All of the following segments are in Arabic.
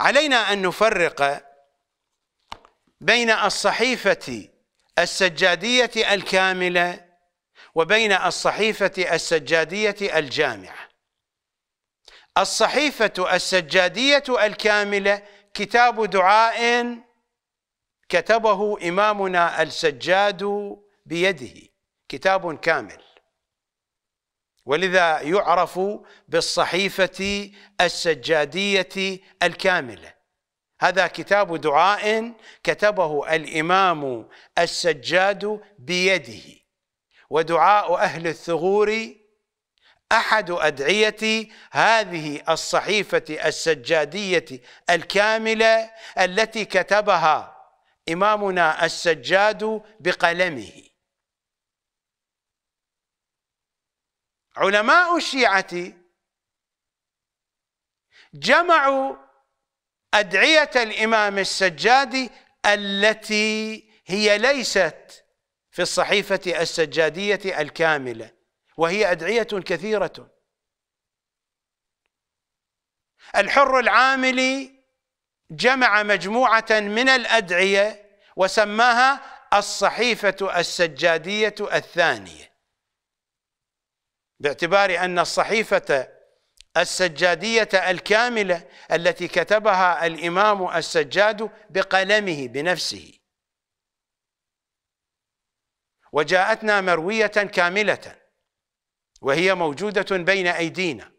علينا أن نفرق بين الصحيفة السجادية الكاملة وبين الصحيفة السجادية الجامعة الصحيفة السجادية الكاملة كتاب دعاء كتبه إمامنا السجاد بيده كتاب كامل ولذا يعرف بالصحيفة السجادية الكاملة هذا كتاب دعاء كتبه الإمام السجاد بيده ودعاء أهل الثغور أحد أدعية هذه الصحيفة السجادية الكاملة التي كتبها إمامنا السجاد بقلمه علماء الشيعة جمعوا أدعية الإمام السجادي التي هي ليست في الصحيفة السجادية الكاملة وهي أدعية كثيرة الحر العاملي جمع مجموعة من الأدعية وسماها الصحيفة السجادية الثانية باعتبار أن الصحيفة السجادية الكاملة التي كتبها الإمام السجاد بقلمه بنفسه وجاءتنا مروية كاملة وهي موجودة بين أيدينا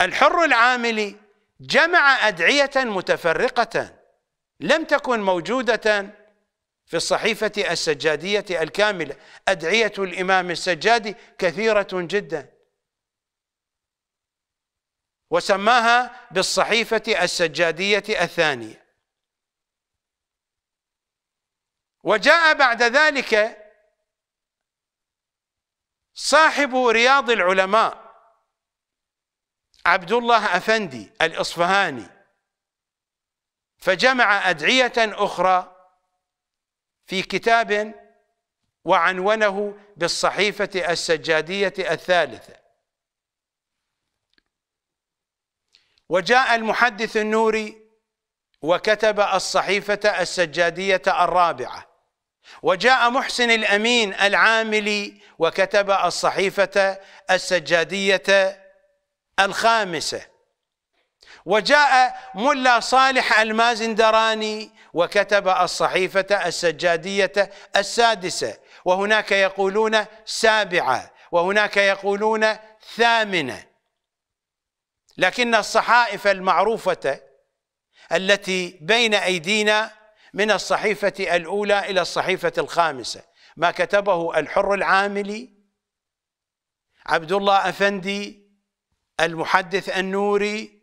الحر العاملي جمع أدعية متفرقة لم تكن موجودة في الصحيفة السجادية الكاملة أدعية الإمام السجادي كثيرة جدا وسماها بالصحيفة السجادية الثانية وجاء بعد ذلك صاحب رياض العلماء عبد الله أفندي الإصفهاني فجمع أدعية أخرى في كتاب وعنونه بالصحيفة السجادية الثالثة وجاء المحدث النوري وكتب الصحيفة السجادية الرابعة وجاء محسن الأمين العاملي وكتب الصحيفة السجادية الخامسة وجاء ملا صالح المازندراني وكتب الصحيفة السجادية السادسة وهناك يقولون سابعة وهناك يقولون ثامنة لكن الصحائف المعروفة التي بين أيدينا من الصحيفة الأولى إلى الصحيفة الخامسة ما كتبه الحر العاملي عبد الله أفندي المحدث النوري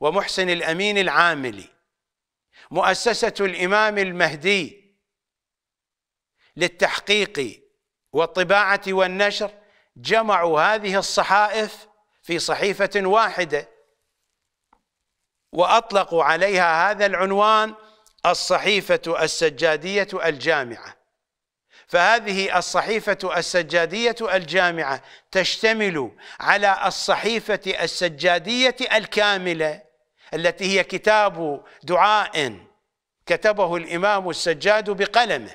ومحسن الأمين العاملي مؤسسة الإمام المهدي للتحقيق والطباعة والنشر جمعوا هذه الصحائف في صحيفة واحدة وأطلقوا عليها هذا العنوان الصحيفة السجادية الجامعة فهذه الصحيفة السجادية الجامعة تشتمل على الصحيفة السجادية الكاملة التي هي كتاب دعاء كتبه الإمام السجاد بقلمه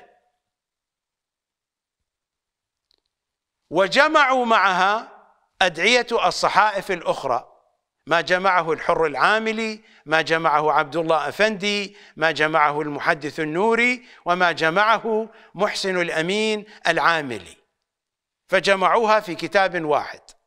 وجمعوا معها أدعية الصحائف الأخرى ما جمعه الحر العاملي ما جمعه عبد الله أفندي ما جمعه المحدث النوري وما جمعه محسن الأمين العاملي فجمعوها في كتاب واحد